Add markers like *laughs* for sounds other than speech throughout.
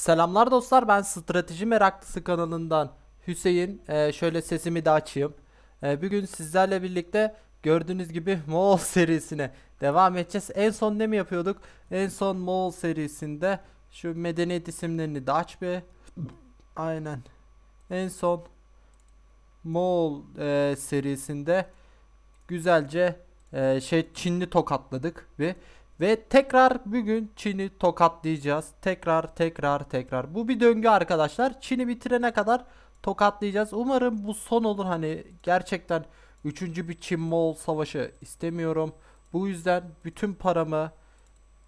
Selamlar dostlar ben strateji meraklısı kanalından Hüseyin ee, şöyle sesimi de açayım ee, bugün sizlerle birlikte gördüğünüz gibi *laughs* Moğol serisine devam edeceğiz en son ne mi yapıyorduk en son Moğol serisinde şu medeniyet isimlerini de aç be aynen en son Moğol e, serisinde güzelce e, şey Çinli tokatladık ve ve tekrar bugün Çin'i tokatlayacağız. Tekrar tekrar tekrar. Bu bir döngü arkadaşlar. Çin'i bitirene kadar tokatlayacağız. Umarım bu son olur. Hani gerçekten 3. bir Çin-Moğol savaşı istemiyorum. Bu yüzden bütün paramı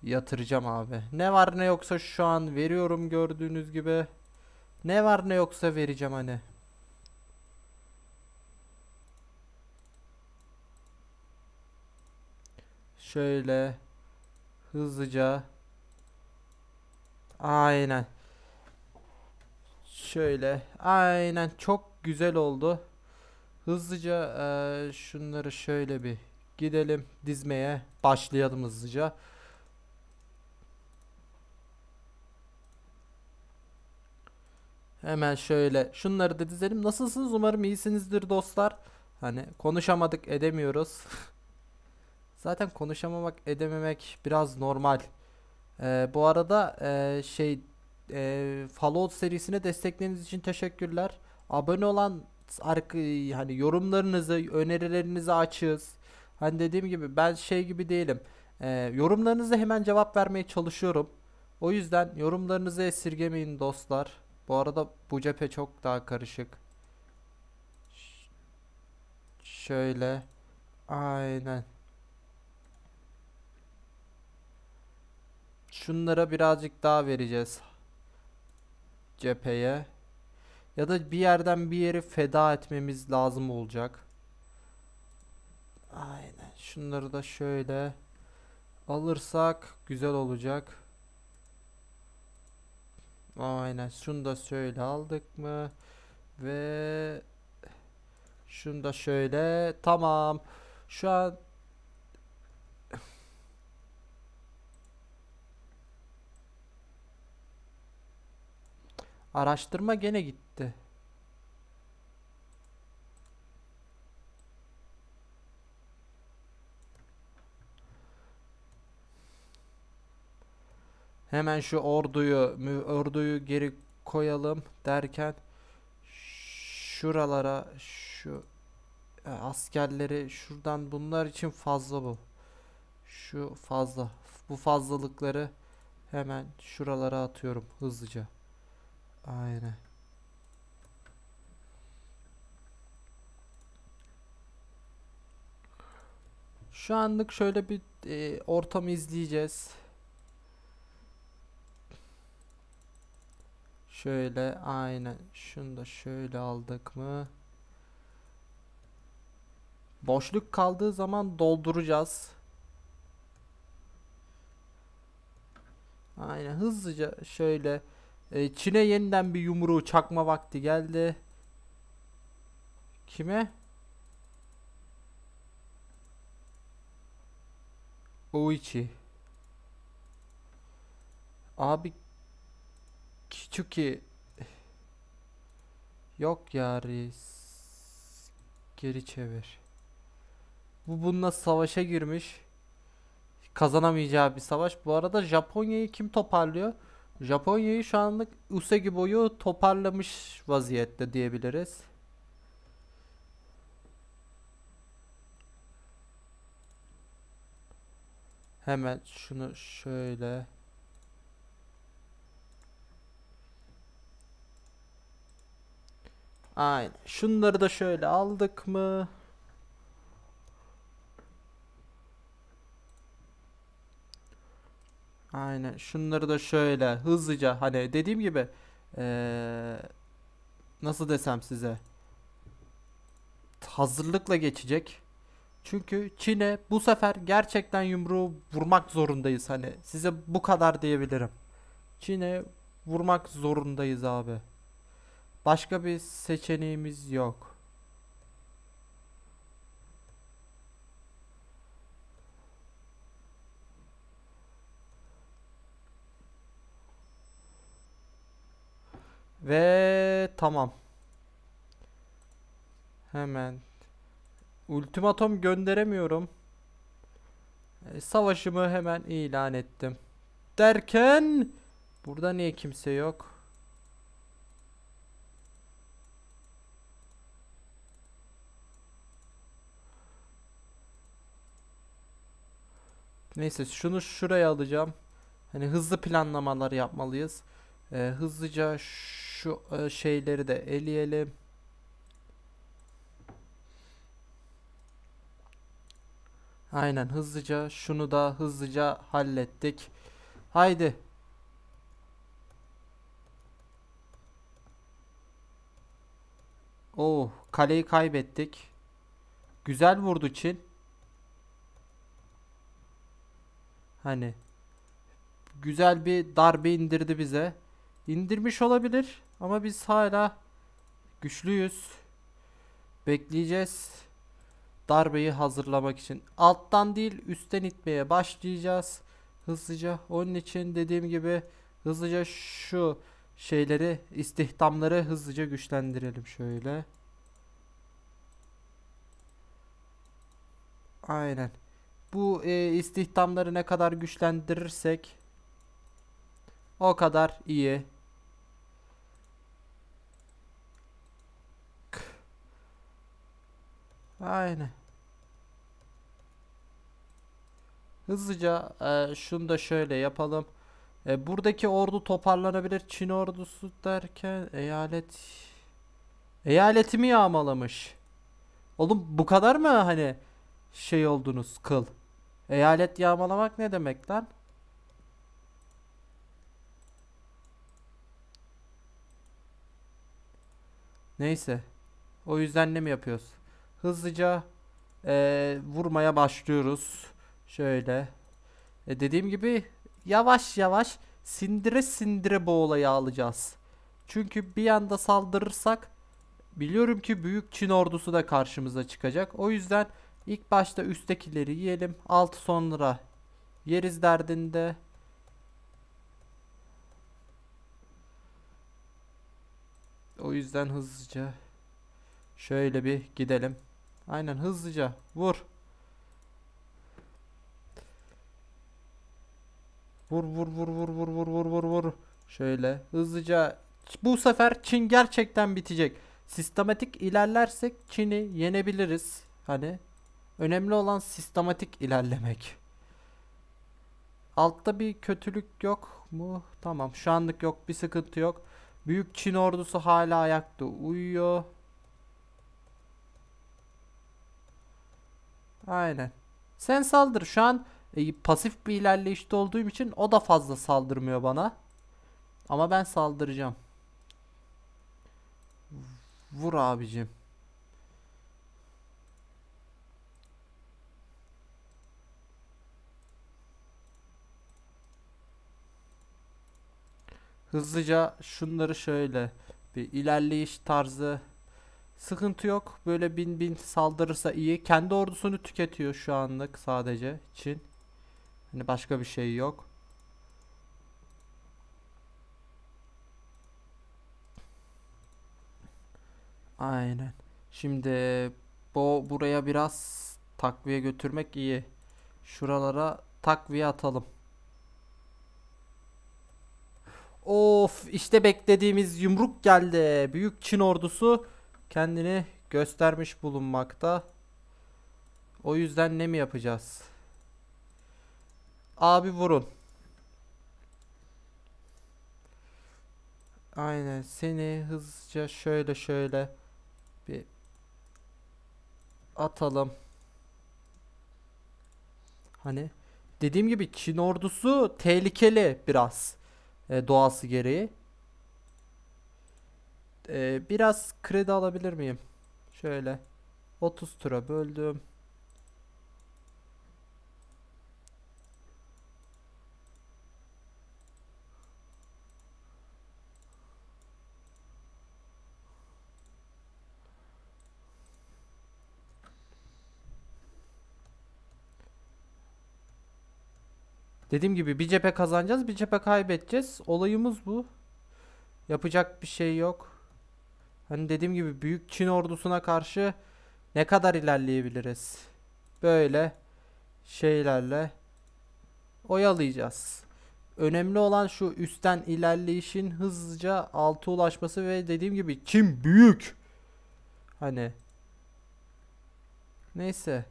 yatıracağım abi. Ne var ne yoksa şu an veriyorum gördüğünüz gibi. Ne var ne yoksa vereceğim hani. Şöyle hızlıca aynen şöyle aynen çok güzel oldu hızlıca e, şunları şöyle bir gidelim dizmeye başlayalım hızlıca hemen şöyle şunları da dizelim nasılsınız umarım iyisinizdir dostlar hani konuşamadık edemiyoruz *laughs* Zaten konuşamamak edememek biraz normal. Ee, bu arada e, şey e, Fallout serisine destekleriniz için teşekkürler. Abone olan e, hani yorumlarınızı, önerilerinizi açığız. Hani dediğim gibi ben şey gibi değilim. E, yorumlarınızı hemen cevap vermeye çalışıyorum. O yüzden yorumlarınızı esirgemeyin dostlar. Bu arada bu cephe çok daha karışık. Ş şöyle. Aynen. şunlara birazcık daha vereceğiz. Cepheye. Ya da bir yerden bir yeri feda etmemiz lazım olacak. Aynen. Şunları da şöyle alırsak güzel olacak. Aynen. Şunu da şöyle aldık mı? Ve şunu da şöyle. Tamam. Şu an Araştırma gene gitti. Hemen şu orduyu, orduyu geri koyalım derken şuralara şu e, askerleri şuradan bunlar için fazla bu. Şu fazla. Bu fazlalıkları hemen şuralara atıyorum hızlıca. Aynen. Şu anlık şöyle bir e, ortamı izleyeceğiz. Şöyle aynen şunu da şöyle aldık mı? Boşluk kaldığı zaman dolduracağız. Aynen hızlıca şöyle ee, Çin'e yeniden bir yumruğu çakma vakti geldi. Kime? Oichi. Abi Kichuki Yok ya Geri çevir. Bu bununla savaşa girmiş. Kazanamayacağı bir savaş. Bu arada Japonya'yı kim toparlıyor? Japonya'yı şu anlık Usagi boyu toparlamış vaziyette diyebiliriz. Hemen şunu şöyle Aynen. Şunları da şöyle aldık mı? Aynen. Şunları da şöyle hızlıca hani dediğim gibi ee, nasıl desem size hazırlıkla geçecek. Çünkü Çin'e bu sefer gerçekten yumruğu vurmak zorundayız hani. Size bu kadar diyebilirim. Çin'e vurmak zorundayız abi. Başka bir seçeneğimiz yok. Ve tamam. Hemen. Ultimatom gönderemiyorum. E, savaşımı hemen ilan ettim. Derken burada niye kimse yok? Neyse şunu şuraya alacağım. Hani hızlı planlamalar yapmalıyız. Ee, hızlıca şu e, şeyleri de eleyelim. Aynen hızlıca şunu da hızlıca hallettik. Haydi. Oh kaleyi kaybettik. Güzel vurdu Çin. Hani güzel bir darbe indirdi bize. İndirmiş olabilir. Ama biz hala güçlüyüz. Bekleyeceğiz. Darbeyi hazırlamak için. Alttan değil üstten itmeye başlayacağız. Hızlıca. Onun için dediğim gibi hızlıca şu şeyleri istihdamları hızlıca güçlendirelim şöyle. Aynen. Bu e, istihdamları ne kadar güçlendirirsek o kadar iyi. Aynen. Hızlıca e, şunu da şöyle yapalım. E, buradaki ordu toparlanabilir. Çin ordusu derken eyalet eyaletimi yağmalamış. Oğlum bu kadar mı hani şey oldunuz kıl? Eyalet yağmalamak ne demek lan? Neyse. O yüzden ne mi yapıyoruz? hızlıca e, vurmaya başlıyoruz. Şöyle. E, dediğim gibi yavaş yavaş sindire sindire bu olayı alacağız. Çünkü bir anda saldırırsak biliyorum ki büyük Çin ordusu da karşımıza çıkacak. O yüzden ilk başta üsttekileri yiyelim. altı sonra yeriz derdinde. O yüzden hızlıca şöyle bir gidelim. Aynen hızlıca vur. Vur vur vur vur vur vur vur vur vur. Şöyle hızlıca bu sefer Çin gerçekten bitecek. Sistematik ilerlersek Çin'i yenebiliriz. Hani önemli olan sistematik ilerlemek. Altta bir kötülük yok mu? Tamam şu anlık yok bir sıkıntı yok. Büyük Çin ordusu hala ayakta uyuyor. Aynen. Sen saldır. Şu an e, pasif bir ilerleyişte olduğum için o da fazla saldırmıyor bana. Ama ben saldıracağım. Vur abicim. Hızlıca şunları şöyle bir ilerleyiş tarzı Sıkıntı yok. Böyle bin bin saldırırsa iyi. Kendi ordusunu tüketiyor şu anlık sadece Çin. Hani başka bir şey yok. Aynen. Şimdi bu buraya biraz takviye götürmek iyi. Şuralara takviye atalım. Of işte beklediğimiz yumruk geldi. Büyük Çin ordusu kendini göstermiş bulunmakta. O yüzden ne mi yapacağız? Abi vurun. Aynen seni hızlıca şöyle şöyle bir atalım. Hani dediğim gibi Çin ordusu tehlikeli biraz e, doğası gereği. Ee, biraz kredi alabilir miyim? Şöyle 30 tura böldüm. Dediğim gibi bir cephe kazanacağız, bir cephe kaybedeceğiz. Olayımız bu. Yapacak bir şey yok. Hani dediğim gibi büyük Çin ordusuna karşı ne kadar ilerleyebiliriz? Böyle şeylerle oyalayacağız. Önemli olan şu üstten ilerleyişin hızlıca altı ulaşması ve dediğim gibi kim büyük. Hani neyse.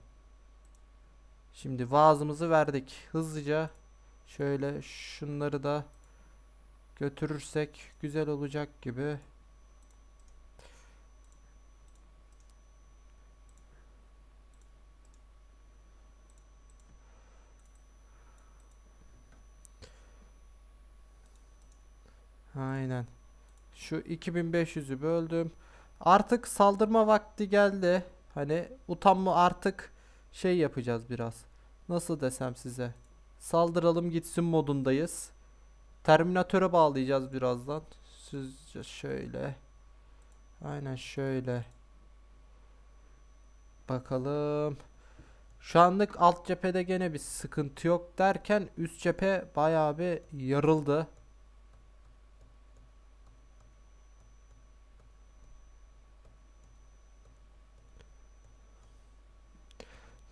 Şimdi vaazımızı verdik. Hızlıca şöyle şunları da götürürsek güzel olacak gibi. Aynen. Şu 2500'ü böldüm. Artık saldırma vakti geldi. Hani utanma artık şey yapacağız biraz. Nasıl desem size. Saldıralım gitsin modundayız. Terminatöre bağlayacağız birazdan. Sizce şöyle. Aynen şöyle. Bakalım. Şu anlık alt cephede gene bir sıkıntı yok derken üst cephe bayağı bir yarıldı.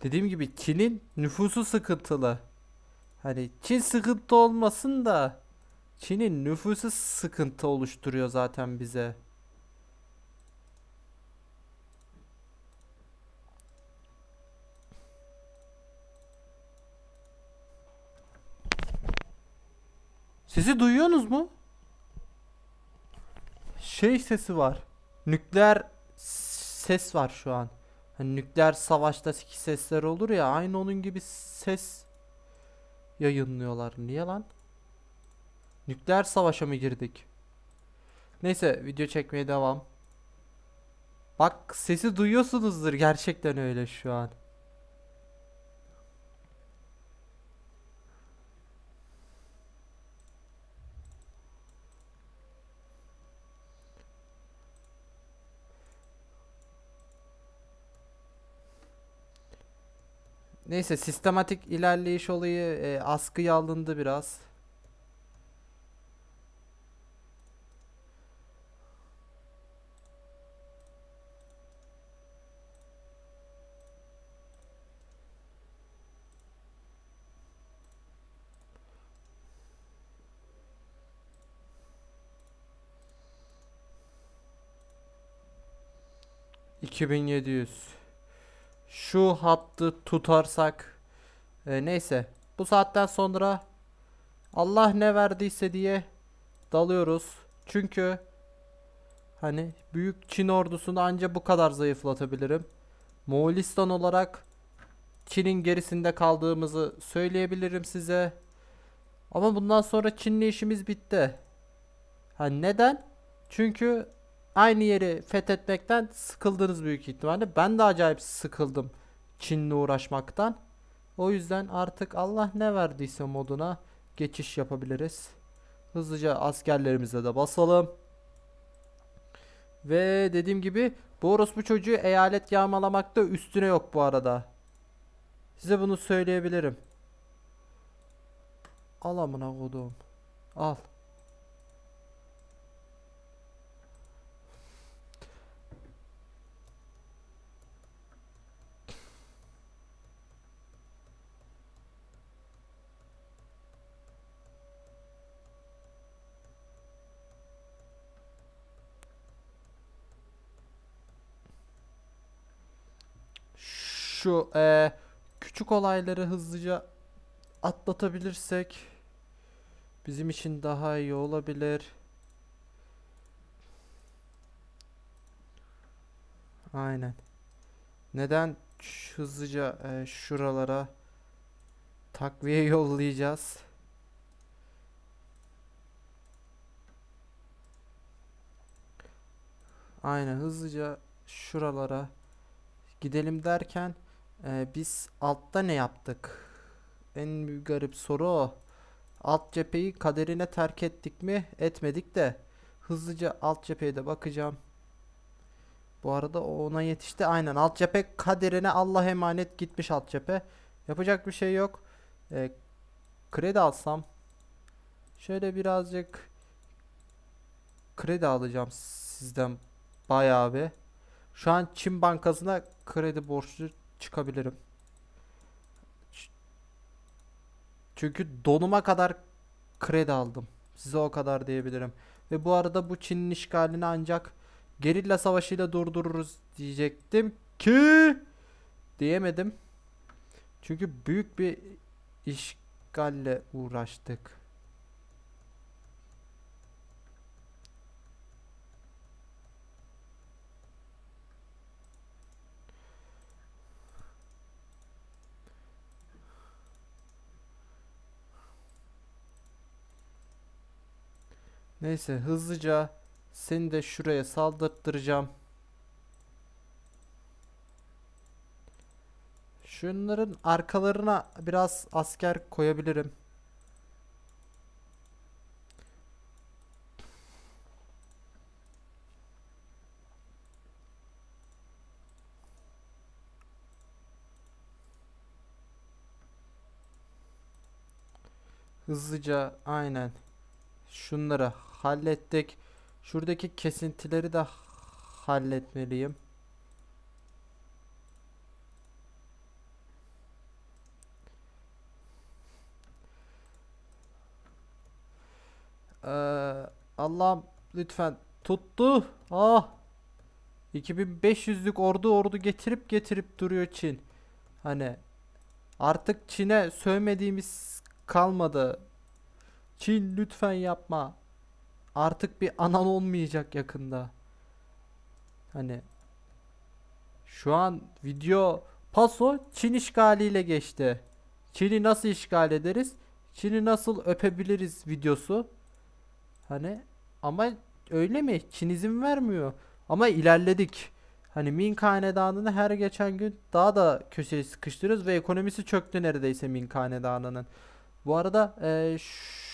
Dediğim gibi Çin'in nüfusu sıkıntılı. Hani Çin sıkıntı olmasın da Çin'in nüfusu sıkıntı oluşturuyor zaten bize. Sesi duyuyorsunuz mu? Şey sesi var. Nükleer ses var şu an. Hani nükleer savaştaki sesler olur ya aynı onun gibi ses yayınlıyorlar. Niye lan? Nükleer savaşa mı girdik? Neyse video çekmeye devam. Bak sesi duyuyorsunuzdur gerçekten öyle şu an. Neyse sistematik ilerleyiş olayı e, askıya alındı biraz. İki bin yedi yüz şu hattı tutarsak e, neyse bu saatten sonra Allah ne verdiyse diye dalıyoruz. Çünkü hani büyük Çin ordusunu ancak bu kadar zayıflatabilirim. Moğolistan olarak Çin'in gerisinde kaldığımızı söyleyebilirim size. Ama bundan sonra Çinli işimiz bitti. Ha neden? Çünkü aynı yeri fethetmekten sıkıldınız büyük ihtimalle. Ben de acayip sıkıldım Çin'le uğraşmaktan. O yüzden artık Allah ne verdiyse moduna geçiş yapabiliriz. Hızlıca askerlerimize de basalım. Ve dediğim gibi Boros bu çocuğu eyalet yağmalamakta üstüne yok bu arada. Size bunu söyleyebilirim. Al amına kodum. Al. şu e, küçük olayları hızlıca atlatabilirsek bizim için daha iyi olabilir. Aynen. Neden hızlıca e, şuralara takviye yollayacağız? Aynen hızlıca şuralara gidelim derken ee, biz altta ne yaptık? En garip soru o. Alt cepheyi kaderine terk ettik mi? Etmedik de. Hızlıca alt cepheye de bakacağım. Bu arada ona yetişti. Aynen alt cephe kaderine Allah emanet gitmiş alt cephe. Yapacak bir şey yok. Ee, kredi alsam. Şöyle birazcık kredi alacağım sizden bayağı bir. Şu an Çin Bankası'na kredi borçlu çıkabilirim. Çünkü donuma kadar kredi aldım. Size o kadar diyebilirim. Ve bu arada bu Çin'in işgalini ancak gerilla savaşıyla durdururuz diyecektim ki diyemedim. Çünkü büyük bir işgalle uğraştık. Neyse hızlıca seni de şuraya saldırttıracağım. Şunların arkalarına biraz asker koyabilirim. Hızlıca aynen. Şunları hallettik. Şuradaki kesintileri de halletmeliyim. Ee, Allah'ım lütfen tuttu. Ah. 2500'lük ordu ordu getirip getirip duruyor Çin. Hani artık Çin'e sövmediğimiz kalmadı. Çin lütfen yapma. Artık bir anan olmayacak yakında. Hani şu an video paso Çin işgaliyle geçti. Çin'i nasıl işgal ederiz? Çin'i nasıl öpebiliriz videosu. Hani ama öyle mi? Çin izin vermiyor. Ama ilerledik. Hani Ming hanedanını her geçen gün daha da köşeye sıkıştırıyoruz ve ekonomisi çöktü neredeyse Ming hanedanının. Bu arada e, ee,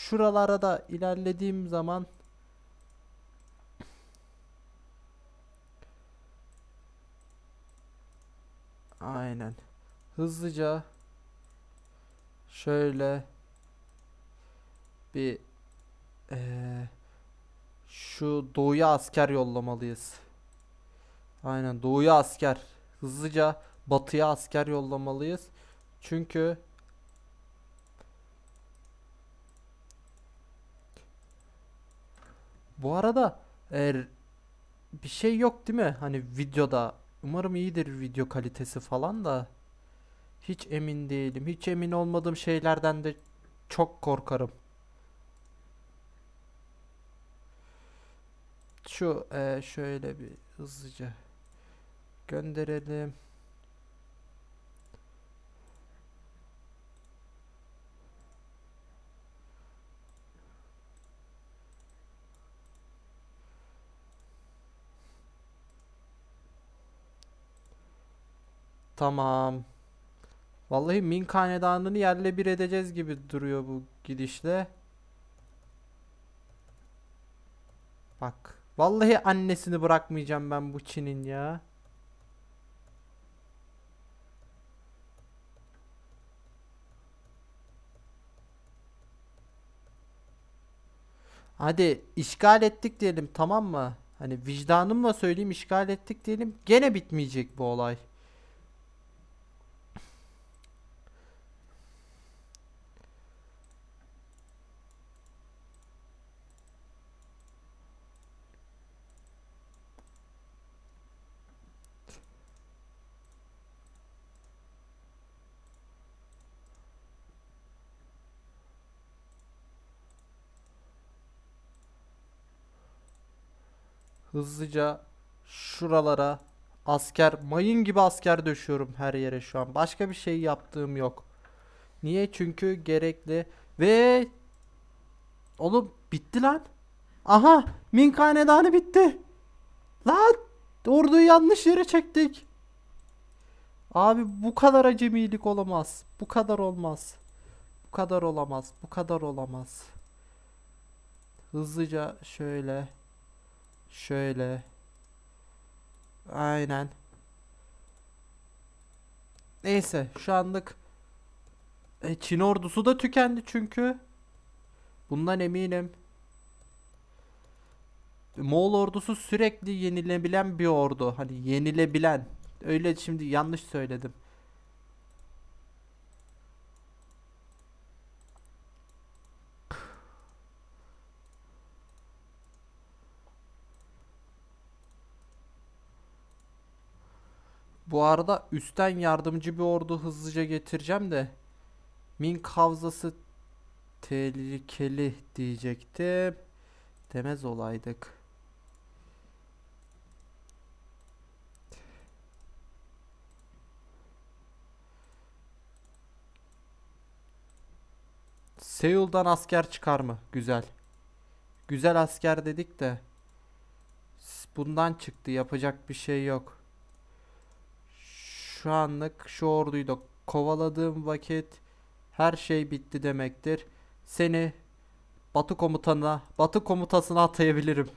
şuralara da ilerlediğim zaman Aynen. Hızlıca şöyle bir ee, şu doğuya asker yollamalıyız. Aynen doğuya asker. Hızlıca batıya asker yollamalıyız. Çünkü Bu arada eğer bir şey yok değil mi? Hani videoda umarım iyidir video kalitesi falan da hiç emin değilim. Hiç emin olmadığım şeylerden de çok korkarım. Şu e, şöyle bir hızlıca gönderelim. Tamam. Vallahi Ming hanedanını yerle bir edeceğiz gibi duruyor bu gidişle. Bak. Vallahi annesini bırakmayacağım ben bu Çin'in ya. Hadi işgal ettik diyelim tamam mı? Hani vicdanımla söyleyeyim işgal ettik diyelim. Gene bitmeyecek bu olay. hızlıca şuralara asker mayın gibi asker döşüyorum her yere şu an. Başka bir şey yaptığım yok. Niye? Çünkü gerekli ve oğlum bitti lan. Aha Ming hanedanı bitti. Lan orduyu yanlış yere çektik. Abi bu kadar acemilik olamaz. Bu kadar olmaz. Bu kadar olamaz. Bu kadar olamaz. Hızlıca şöyle Şöyle. Aynen. Neyse şu anlık e, Çin ordusu da tükendi çünkü. Bundan eminim. Moğol ordusu sürekli yenilebilen bir ordu. Hani yenilebilen. Öyle şimdi yanlış söyledim. Bu arada üstten yardımcı bir ordu hızlıca getireceğim de Mink havzası tehlikeli diyecektim. Demez olaydık. Seul'dan asker çıkar mı? Güzel. Güzel asker dedik de bundan çıktı. Yapacak bir şey yok şu anlık şu orduyu da kovaladığım vakit her şey bitti demektir. Seni Batı komutanına, Batı komutasına atayabilirim.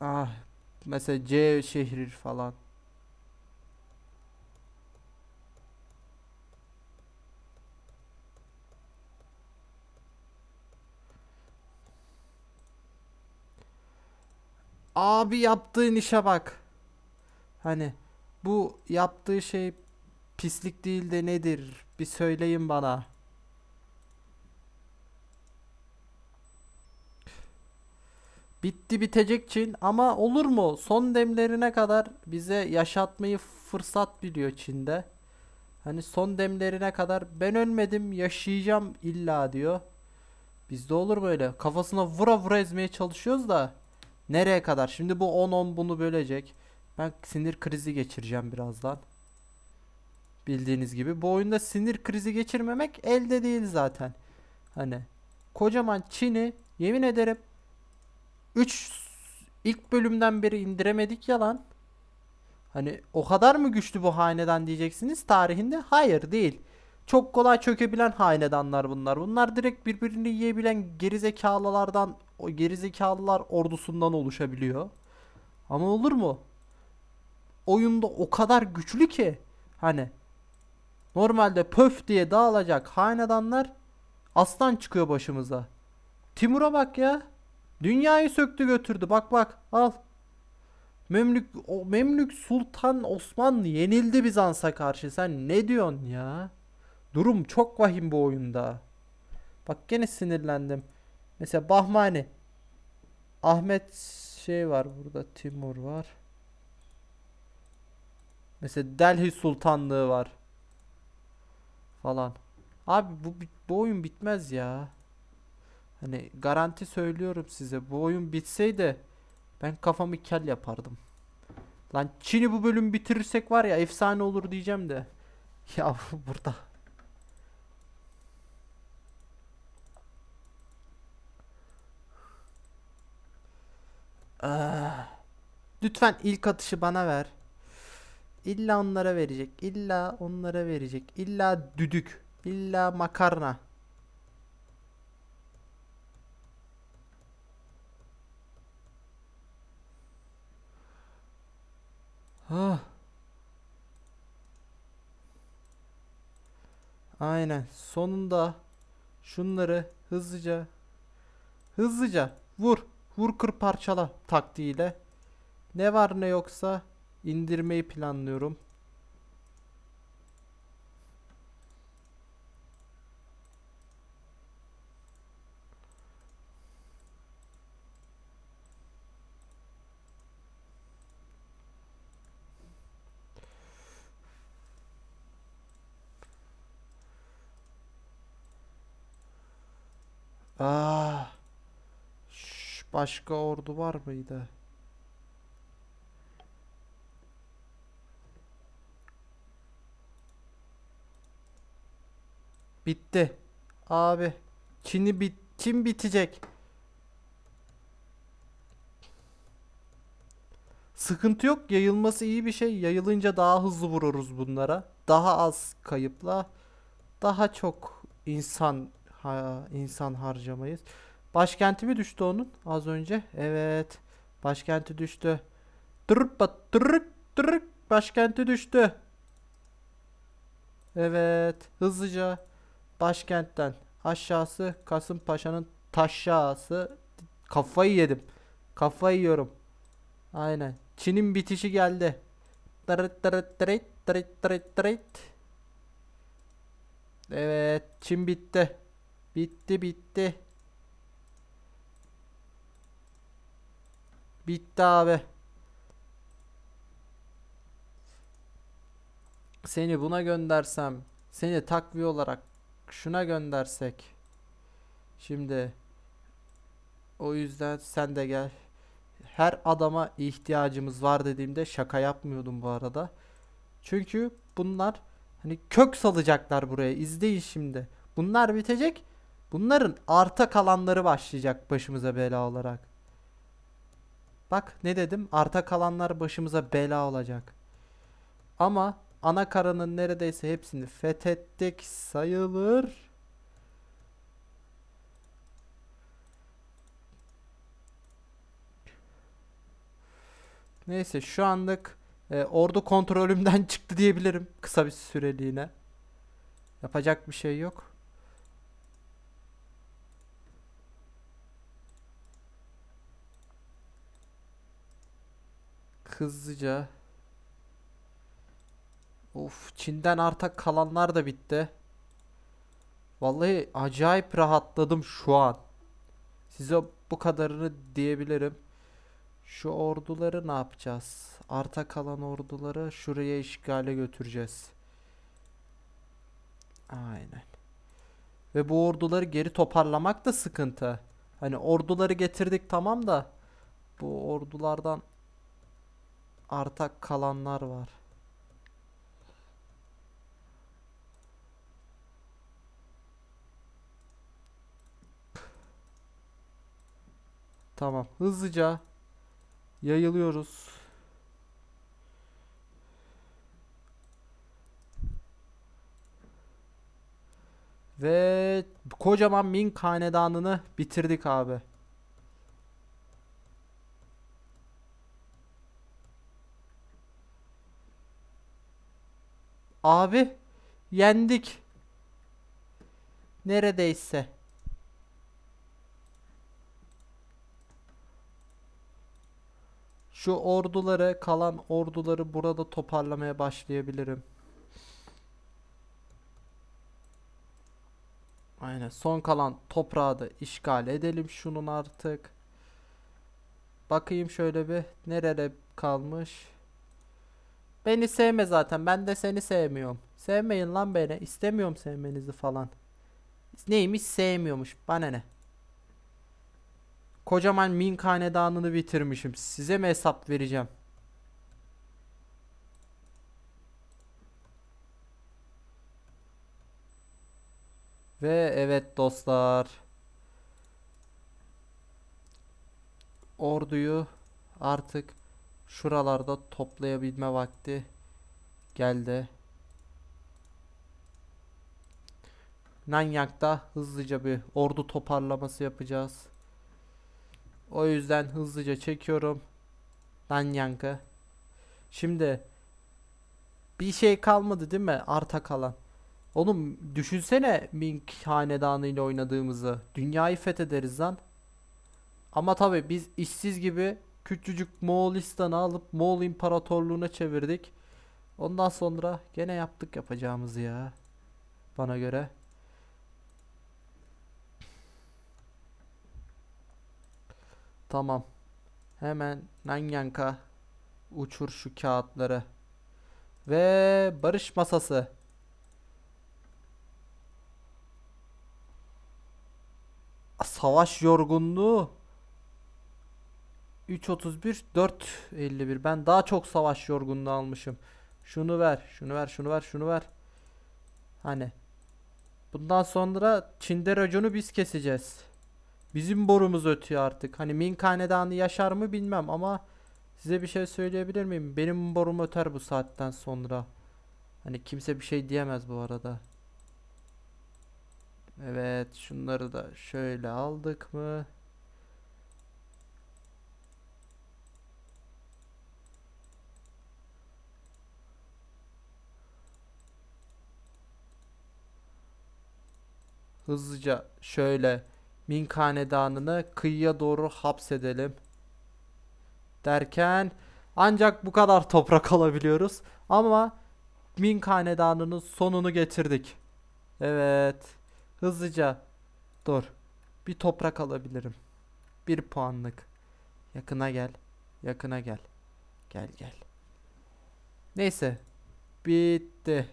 Ah mesela C şehri falan. abi yaptığın işe bak. Hani bu yaptığı şey pislik değil de nedir? Bir söyleyin bana. Bitti bitecek Çin ama olur mu? Son demlerine kadar bize yaşatmayı fırsat biliyor Çin'de. Hani son demlerine kadar ben ölmedim yaşayacağım illa diyor. Bizde olur böyle. Kafasına vura vura ezmeye çalışıyoruz da. Nereye kadar? Şimdi bu 10-10 bunu bölecek. Ben sinir krizi geçireceğim birazdan. Bildiğiniz gibi. Bu oyunda sinir krizi geçirmemek elde değil zaten. Hani kocaman Çin'i yemin ederim 3 ilk bölümden beri indiremedik yalan. Hani o kadar mı güçlü bu hanedan diyeceksiniz tarihinde? Hayır değil. Çok kolay çökebilen hanedanlar bunlar. Bunlar direkt birbirini yiyebilen gerizekalılardan o gerizekalılar ordusundan oluşabiliyor. Ama olur mu? Oyunda o kadar güçlü ki hani normalde pöf diye dağılacak hanedanlar aslan çıkıyor başımıza. Timur'a bak ya. Dünyayı söktü götürdü. Bak bak al. Memlük o Memlük Sultan Osmanlı yenildi Bizans'a karşı. Sen ne diyorsun ya? Durum çok vahim bu oyunda. Bak gene sinirlendim. Mesela Bahmani. Ahmet şey var burada Timur var. Mesela Delhi Sultanlığı var. Falan. Abi bu, bu oyun bitmez ya. Hani garanti söylüyorum size. Bu oyun bitseydi ben kafamı kel yapardım. Lan Çin'i bu bölüm bitirirsek var ya efsane olur diyeceğim de. *laughs* Ya burada. Ah. Lütfen ilk atışı bana ver. İlla onlara verecek. İlla onlara verecek. İlla düdük. İlla makarna. Ah. Aynen. Sonunda şunları hızlıca hızlıca vur vur kır parçala taktiğiyle. Ne var ne yoksa indirmeyi planlıyorum. Ah. Başka ordu var mıydı? Bitti. Abi. Çin'i bit kim bitecek. Sıkıntı yok. Yayılması iyi bir şey. Yayılınca daha hızlı vururuz bunlara. Daha az kayıpla daha çok insan ha, insan harcamayız. Başkenti mi düştü onun az önce? Evet. Başkenti düştü. Tırpa tırık tırık. Başkenti düştü. Evet. Hızlıca başkentten aşağısı Kasımpaşa'nın taşağısı Kafayı yedim. Kafayı yiyorum. Aynen. Çin'in bitişi geldi. Tırıt tırıt tırıt tırıt tırıt tırıt. Evet. Çin bitti. Bitti bitti. Bitti abi. Seni buna göndersem. Seni takviye olarak şuna göndersek. Şimdi. O yüzden sen de gel. Her adama ihtiyacımız var dediğimde şaka yapmıyordum bu arada. Çünkü bunlar hani kök salacaklar buraya. İzleyin şimdi. Bunlar bitecek. Bunların arta kalanları başlayacak başımıza bela olarak. Bak ne dedim? Arta kalanlar başımıza bela olacak. Ama ana karanın neredeyse hepsini fethettik sayılır. Neyse şu anlık e, ordu kontrolümden *laughs* çıktı diyebilirim kısa bir süreliğine. Yapacak bir şey yok. hızlıca. Of Çin'den artık kalanlar da bitti. Vallahi acayip rahatladım şu an. Size bu kadarını diyebilirim. Şu orduları ne yapacağız? Arta kalan orduları şuraya işgale götüreceğiz. Aynen. Ve bu orduları geri toparlamak da sıkıntı. Hani orduları getirdik tamam da bu ordulardan arta kalanlar var. Tamam. Hızlıca yayılıyoruz. Ve kocaman Ming hanedanını bitirdik abi. Abi yendik. Neredeyse. Şu orduları, kalan orduları burada toparlamaya başlayabilirim. Aynen. Son kalan toprağı da işgal edelim şunun artık. Bakayım şöyle bir nerede kalmış. Beni sevme zaten. Ben de seni sevmiyorum. Sevmeyin lan beni. İstemiyorum sevmenizi falan. Neymiş sevmiyormuş. Bana ne? Kocaman min hanedanını bitirmişim. Size mi hesap vereceğim? Ve evet dostlar. Orduyu artık Şuralarda toplayabilme vakti geldi. Nanyang'da hızlıca bir ordu toparlaması yapacağız. O yüzden hızlıca çekiyorum. Nanyakı. Şimdi bir şey kalmadı değil mi arta kalan? Oğlum düşünsene Ming hanedanı ile oynadığımızı. Dünyayı fethederiz lan. Ama tabi biz işsiz gibi Küçücük Moğolistan'ı alıp Moğol İmparatorluğu'na çevirdik. Ondan sonra gene yaptık yapacağımızı ya. Bana göre. Tamam. Hemen Nanyanka uçur şu kağıtları. Ve barış masası. Savaş yorgunluğu. 3.31 4.51 ben daha çok savaş yorgunluğu almışım. Şunu ver şunu ver şunu ver şunu ver. Hani bundan sonra Çin'de raconu biz keseceğiz. Bizim borumuz ötüyor artık. Hani Ming hanedanı yaşar mı bilmem ama size bir şey söyleyebilir miyim? Benim borum öter bu saatten sonra. Hani kimse bir şey diyemez bu arada. Evet şunları da şöyle aldık mı? hızlıca şöyle Mink hanedanını kıyıya doğru hapsedelim. Derken ancak bu kadar toprak *laughs* alabiliyoruz. Ama Mink hanedanının sonunu getirdik. Evet. Hızlıca. Dur. Bir toprak alabilirim. Bir puanlık. Yakına gel. Yakına gel. Gel gel. Neyse. Bitti.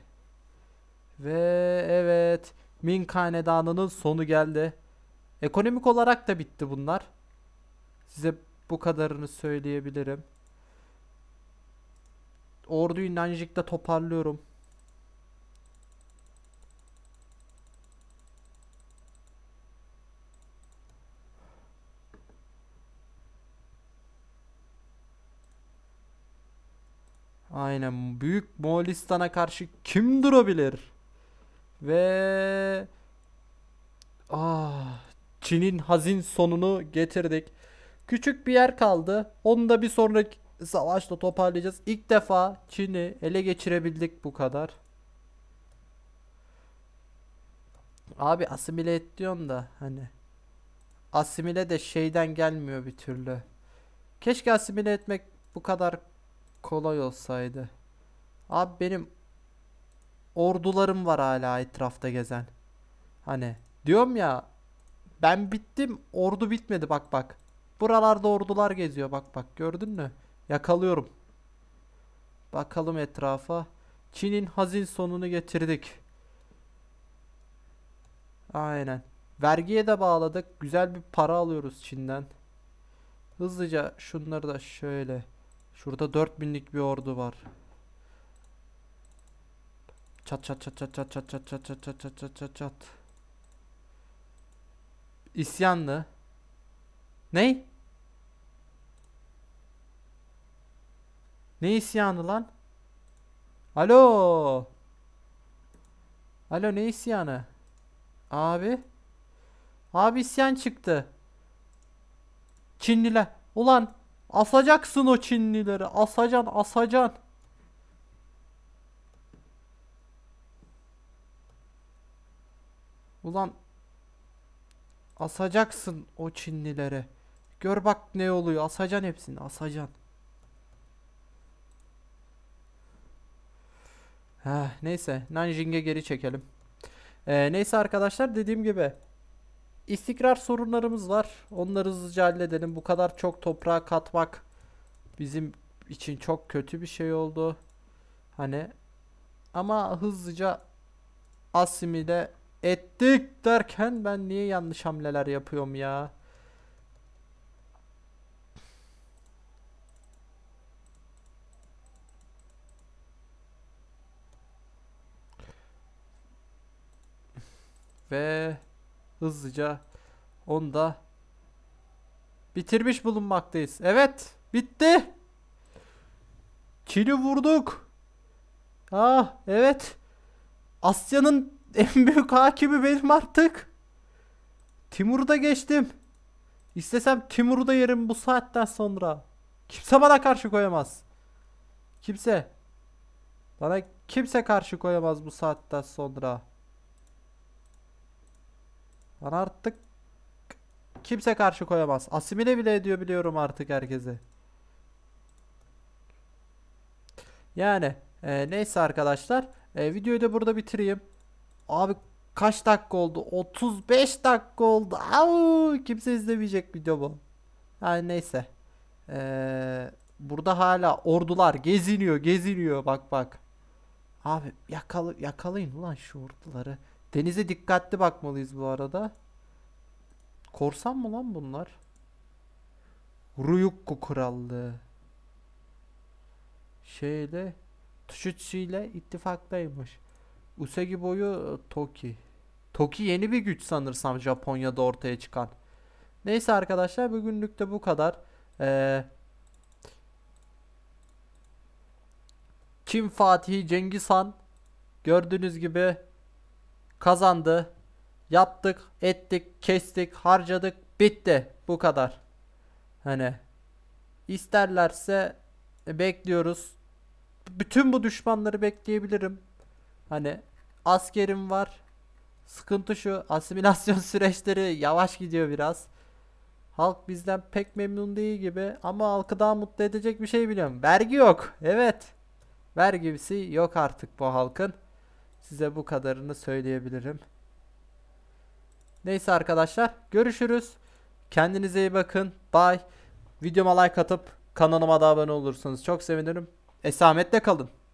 Ve evet. Ming hanedanının sonu geldi. Ekonomik olarak da bitti bunlar. Size bu kadarını söyleyebilirim. Orduyu Nanjik'te toparlıyorum. Aynen. Büyük Moğolistan'a karşı kim durabilir? Ve ah, Çin'in hazin sonunu getirdik. Küçük bir yer kaldı. Onu da bir sonraki savaşla toparlayacağız. İlk defa Çin'i ele geçirebildik bu kadar. Abi asimile et diyorsun da hani. Asimile de şeyden gelmiyor bir türlü. Keşke asimile etmek bu kadar kolay olsaydı. Abi benim ordularım var hala etrafta gezen. Hani diyorum ya ben bittim ordu bitmedi bak bak. Buralarda ordular geziyor bak bak gördün mü? Yakalıyorum. Bakalım etrafa. Çin'in hazin sonunu getirdik. Aynen. Vergiye de bağladık. Güzel bir para alıyoruz Çin'den. Hızlıca şunları da şöyle. Şurada 4000'lik bir ordu var. Çat çat çat çat çat çat çat çat çat çat çat çat çat çat. İsyanlı. Ney? Ne isyanı lan? Alo. Alo ne isyanı? Abi. Abi isyan çıktı. Çinliler. Ulan asacaksın o Çinlileri. Asacan asacan. Ulan asacaksın o Çinlilere. Gör bak ne oluyor. Asacan hepsini. Asacan. Heh, neyse. Nanjing'e geri çekelim. Ee, neyse arkadaşlar dediğim gibi istikrar sorunlarımız var. Onları hızlıca halledelim. Bu kadar çok toprağa katmak bizim için çok kötü bir şey oldu. Hani ama hızlıca asimile ettik derken ben niye yanlış hamleler yapıyorum ya? Ve hızlıca onu da bitirmiş bulunmaktayız. Evet bitti. Çin'i vurduk. Ah evet. Asya'nın en büyük hakimi benim artık. Timur'u da geçtim. İstesem Timur'u da yerim bu saatten sonra. Kimse bana karşı koyamaz. Kimse. Bana kimse karşı koyamaz bu saatten sonra. Bana artık kimse karşı koyamaz. Asimile bile ediyor biliyorum artık herkese. Yani e, neyse arkadaşlar. E, videoyu da burada bitireyim. Abi kaç dakika oldu? 35 dakika oldu. Au, kimse izlemeyecek bu. Yani neyse. Ee, burada hala ordular geziniyor geziniyor bak bak. Abi yakala, yakalayın ulan şu orduları. Denize dikkatli bakmalıyız bu arada. Korsan mı lan bunlar? Ruyukku krallığı. Şeyle Tuşutsu ile ittifaktaymış. Usagi boyu e, Toki. Toki yeni bir güç sanırsam Japonya'da ortaya çıkan. Neyse arkadaşlar bugünlük de bu kadar. Ee, Kim Fatih Cengiz Han gördüğünüz gibi kazandı. Yaptık, ettik, kestik, harcadık, bitti. Bu kadar. Hani isterlerse e, bekliyoruz. Bütün bu düşmanları bekleyebilirim. Hani askerim var. Sıkıntı şu asimilasyon *laughs* süreçleri yavaş gidiyor biraz. Halk bizden pek memnun değil gibi ama halkı daha mutlu edecek bir şey biliyorum. Vergi yok. Evet. Vergisi yok artık bu halkın. Size bu kadarını söyleyebilirim. Neyse arkadaşlar görüşürüz. Kendinize iyi bakın. Bye. Videoma like atıp kanalıma da abone olursanız çok sevinirim. Esametle kalın.